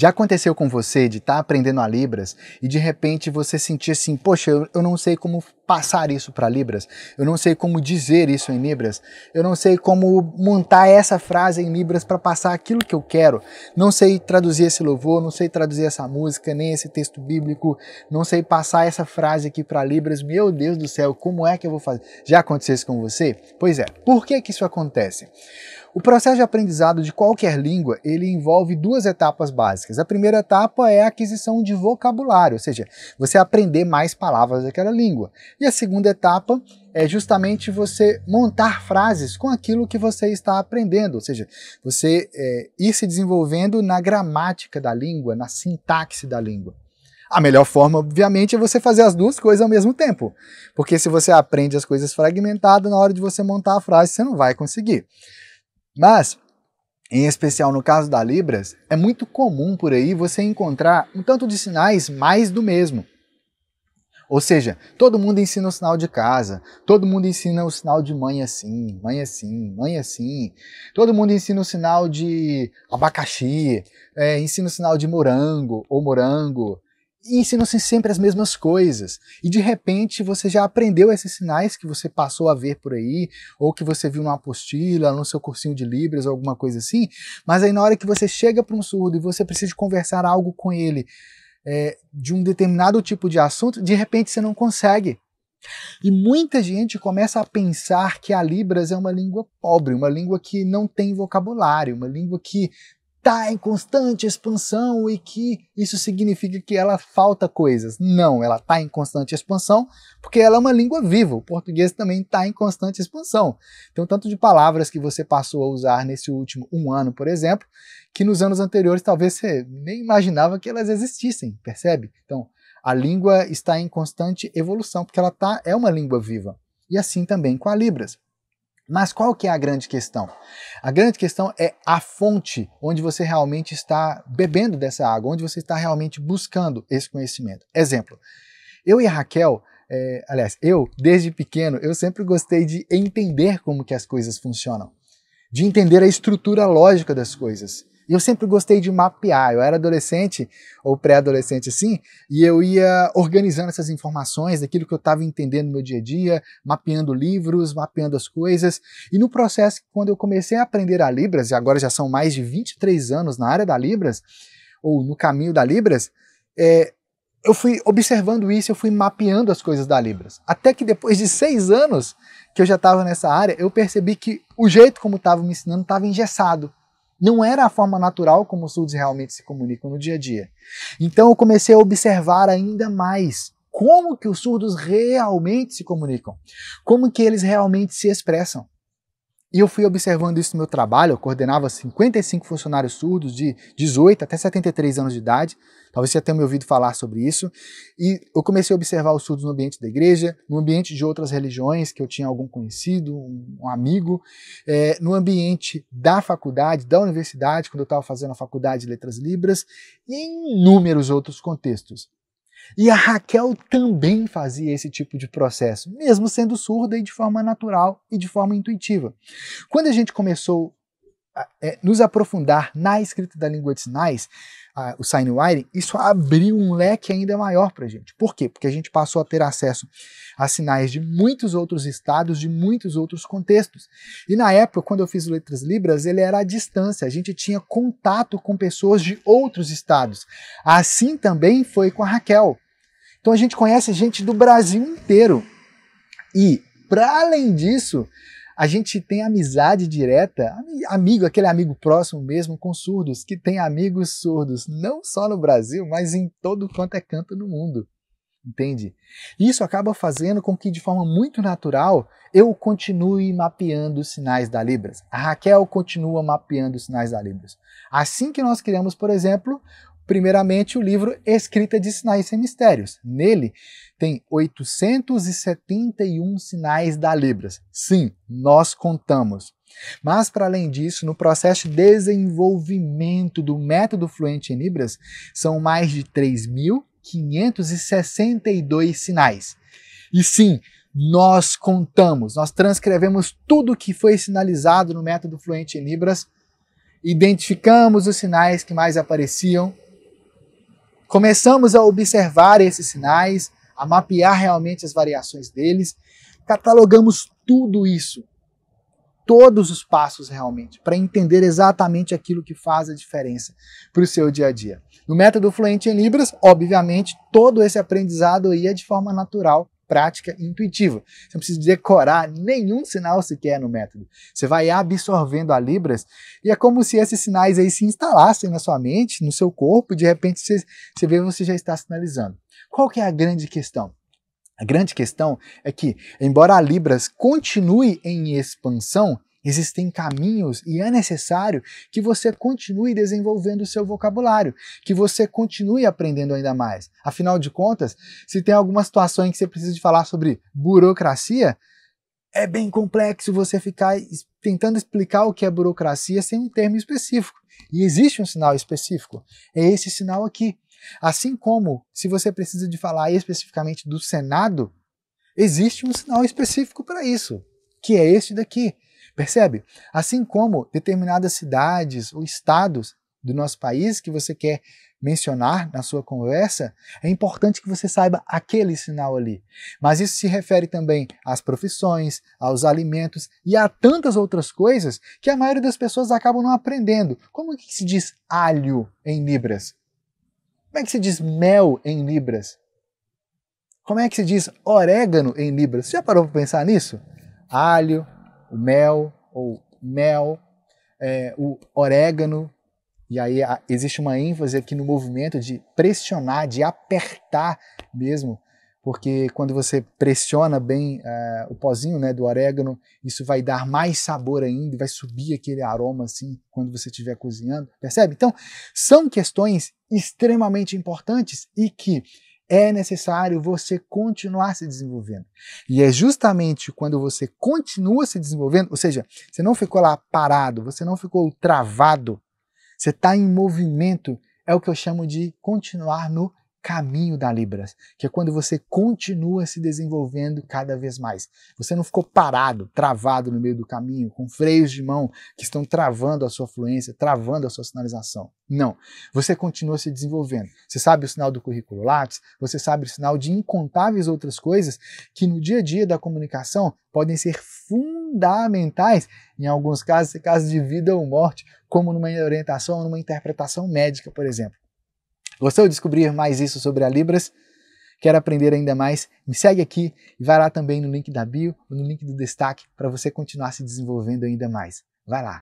Já aconteceu com você de estar tá aprendendo a Libras e de repente você sentir assim, poxa, eu, eu não sei como passar isso para Libras, eu não sei como dizer isso em Libras, eu não sei como montar essa frase em Libras para passar aquilo que eu quero, não sei traduzir esse louvor, não sei traduzir essa música, nem esse texto bíblico, não sei passar essa frase aqui para Libras, meu Deus do céu, como é que eu vou fazer? Já aconteceu isso com você? Pois é, por que, que isso acontece? O processo de aprendizado de qualquer língua, ele envolve duas etapas básicas. A primeira etapa é a aquisição de vocabulário, ou seja, você aprender mais palavras daquela língua. E a segunda etapa é justamente você montar frases com aquilo que você está aprendendo, ou seja, você é, ir se desenvolvendo na gramática da língua, na sintaxe da língua. A melhor forma, obviamente, é você fazer as duas coisas ao mesmo tempo. Porque se você aprende as coisas fragmentadas, na hora de você montar a frase, você não vai conseguir. Mas, em especial no caso da Libras, é muito comum por aí você encontrar um tanto de sinais mais do mesmo. Ou seja, todo mundo ensina o sinal de casa, todo mundo ensina o sinal de mãe assim, mãe assim, mãe assim, todo mundo ensina o sinal de abacaxi, é, ensina o sinal de morango ou morango, ensinam-se sempre as mesmas coisas. E de repente você já aprendeu esses sinais que você passou a ver por aí, ou que você viu numa apostila, no seu cursinho de Libras, alguma coisa assim. Mas aí na hora que você chega para um surdo e você precisa conversar algo com ele, é, de um determinado tipo de assunto, de repente você não consegue. E muita gente começa a pensar que a Libras é uma língua pobre, uma língua que não tem vocabulário, uma língua que está em constante expansão e que isso significa que ela falta coisas. Não, ela está em constante expansão porque ela é uma língua viva. O português também está em constante expansão. Então, tanto de palavras que você passou a usar nesse último um ano, por exemplo, que nos anos anteriores talvez você nem imaginava que elas existissem, percebe? Então, a língua está em constante evolução porque ela tá, é uma língua viva. E assim também com a Libras. Mas qual que é a grande questão? A grande questão é a fonte onde você realmente está bebendo dessa água, onde você está realmente buscando esse conhecimento. Exemplo, eu e a Raquel, é, aliás, eu, desde pequeno, eu sempre gostei de entender como que as coisas funcionam, de entender a estrutura lógica das coisas. E eu sempre gostei de mapear. Eu era adolescente ou pré-adolescente assim, e eu ia organizando essas informações daquilo que eu estava entendendo no meu dia a dia, mapeando livros, mapeando as coisas. E no processo, quando eu comecei a aprender a Libras, e agora já são mais de 23 anos na área da Libras, ou no caminho da Libras, é, eu fui observando isso, eu fui mapeando as coisas da Libras. Até que depois de seis anos que eu já estava nessa área, eu percebi que o jeito como estava me ensinando estava engessado. Não era a forma natural como os surdos realmente se comunicam no dia a dia. Então eu comecei a observar ainda mais como que os surdos realmente se comunicam, como que eles realmente se expressam. E eu fui observando isso no meu trabalho, eu coordenava 55 funcionários surdos de 18 até 73 anos de idade, talvez você tenha me ouvido falar sobre isso, e eu comecei a observar os surdos no ambiente da igreja, no ambiente de outras religiões, que eu tinha algum conhecido, um amigo, é, no ambiente da faculdade, da universidade, quando eu estava fazendo a faculdade de Letras Libras, e em inúmeros outros contextos. E a Raquel também fazia esse tipo de processo, mesmo sendo surda e de forma natural e de forma intuitiva. Quando a gente começou é, nos aprofundar na escrita da língua de sinais, o sign writing, isso abriu um leque ainda maior para a gente. Por quê? Porque a gente passou a ter acesso a sinais de muitos outros estados, de muitos outros contextos. E na época, quando eu fiz Letras Libras, ele era à distância, a gente tinha contato com pessoas de outros estados. Assim também foi com a Raquel. Então a gente conhece gente do Brasil inteiro. E, para além disso, a gente tem amizade direta, amigo, aquele amigo próximo mesmo, com surdos, que tem amigos surdos, não só no Brasil, mas em todo quanto é canto do mundo. Entende? Isso acaba fazendo com que, de forma muito natural, eu continue mapeando os sinais da Libras. A Raquel continua mapeando os sinais da Libras. Assim que nós criamos, por exemplo, Primeiramente, o livro Escrita de Sinais Sem Mistérios. Nele tem 871 sinais da Libras. Sim, nós contamos. Mas, para além disso, no processo de desenvolvimento do método fluente em Libras, são mais de 3.562 sinais. E sim, nós contamos, nós transcrevemos tudo o que foi sinalizado no método fluente em Libras, identificamos os sinais que mais apareciam Começamos a observar esses sinais, a mapear realmente as variações deles, catalogamos tudo isso, todos os passos realmente, para entender exatamente aquilo que faz a diferença para o seu dia a dia. No método fluente em Libras, obviamente, todo esse aprendizado aí é de forma natural prática e intuitiva. Você não precisa decorar nenhum sinal sequer no método. Você vai absorvendo a Libras e é como se esses sinais aí se instalassem na sua mente, no seu corpo, e de repente você, você vê você já está sinalizando. Qual que é a grande questão? A grande questão é que, embora a Libras continue em expansão, Existem caminhos e é necessário que você continue desenvolvendo o seu vocabulário, que você continue aprendendo ainda mais. Afinal de contas, se tem alguma situação em que você precisa de falar sobre burocracia, é bem complexo você ficar tentando explicar o que é burocracia sem um termo específico. E existe um sinal específico. É esse sinal aqui. Assim como se você precisa de falar especificamente do Senado, existe um sinal específico para isso, que é este daqui. Percebe? Assim como determinadas cidades ou estados do nosso país que você quer mencionar na sua conversa, é importante que você saiba aquele sinal ali. Mas isso se refere também às profissões, aos alimentos e a tantas outras coisas que a maioria das pessoas acabam não aprendendo. Como é que se diz alho em libras? Como é que se diz mel em libras? Como é que se diz orégano em libras? Você já parou para pensar nisso? Alho, o mel ou mel, é, o orégano, e aí a, existe uma ênfase aqui no movimento de pressionar, de apertar mesmo, porque quando você pressiona bem é, o pozinho né, do orégano, isso vai dar mais sabor ainda, vai subir aquele aroma assim quando você estiver cozinhando, percebe? Então, são questões extremamente importantes e que é necessário você continuar se desenvolvendo. E é justamente quando você continua se desenvolvendo, ou seja, você não ficou lá parado, você não ficou travado, você está em movimento, é o que eu chamo de continuar no caminho da Libras, que é quando você continua se desenvolvendo cada vez mais. Você não ficou parado, travado no meio do caminho, com freios de mão que estão travando a sua fluência, travando a sua sinalização. Não. Você continua se desenvolvendo. Você sabe o sinal do currículo Lattes, você sabe o sinal de incontáveis outras coisas que no dia a dia da comunicação podem ser fundamentais, em alguns casos, casos de vida ou morte, como numa orientação ou numa interpretação médica, por exemplo. Gostou de descobrir mais isso sobre a Libras? Quer aprender ainda mais? Me segue aqui e vai lá também no link da bio, ou no link do destaque, para você continuar se desenvolvendo ainda mais. Vai lá!